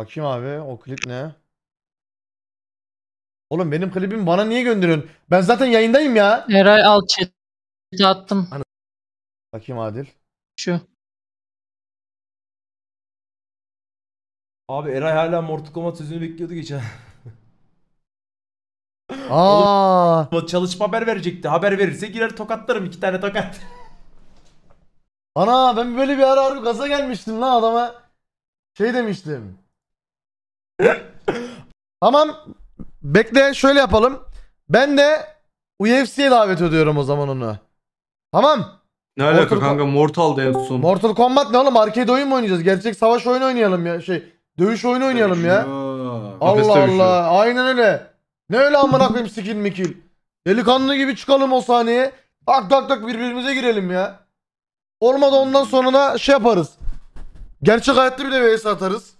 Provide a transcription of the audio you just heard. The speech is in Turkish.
Bakayım abi o klip ne? Oğlum benim klibim bana niye gönderiyorsun? Ben zaten yayındayım ya. Eray al chat'e attım. Bakayım Adil. Şu. Abi Eray hala Mortal Kombat sözünü bekliyordu geçen. Aa. Çalışma haber verecekti. Haber verirse girer tokatlarım iki tane tokat. Ana ben böyle bir ara harbi gaza gelmiştim lan adama. Şey demiştim. Tamam. Bekle şöyle yapalım. Ben de UFC'ye davet ediyorum o zaman onu. Tamam. Ne alaka Mortal kanka Mortal'da en son. Mortal Kombat ne oğlum? Arcade oyun mu oynayacağız? Gerçek savaş oyunu oynayalım ya. Şey, dövüş oyunu oynayalım ya. Allah Allah. Aynen öyle. Ne öyle amına koyayım sikil mikil. Delikanlı gibi çıkalım o sahneye. Tak tak tak birbirimize girelim ya. Olmadı ondan sonra da şey yaparız. Gerçek hayatta de vs atarız.